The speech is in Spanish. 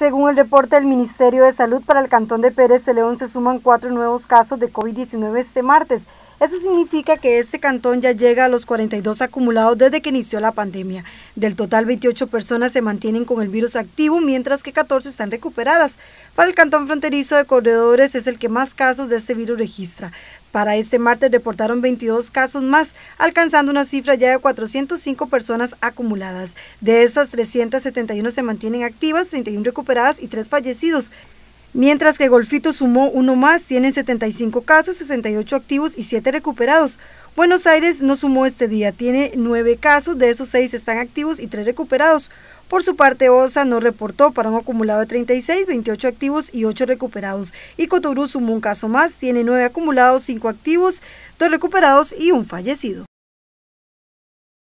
Según el reporte del Ministerio de Salud para el Cantón de Pérez de León, se suman cuatro nuevos casos de COVID-19 este martes, eso significa que este cantón ya llega a los 42 acumulados desde que inició la pandemia. Del total, 28 personas se mantienen con el virus activo, mientras que 14 están recuperadas. Para el cantón fronterizo de Corredores es el que más casos de este virus registra. Para este martes reportaron 22 casos más, alcanzando una cifra ya de 405 personas acumuladas. De esas, 371 se mantienen activas, 31 recuperadas y 3 fallecidos. Mientras que Golfito sumó uno más, tiene 75 casos, 68 activos y 7 recuperados. Buenos Aires no sumó este día, tiene 9 casos, de esos 6 están activos y 3 recuperados. Por su parte, OSA no reportó para un acumulado de 36, 28 activos y 8 recuperados. Y Coturú sumó un caso más, tiene 9 acumulados, 5 activos, 2 recuperados y un fallecido.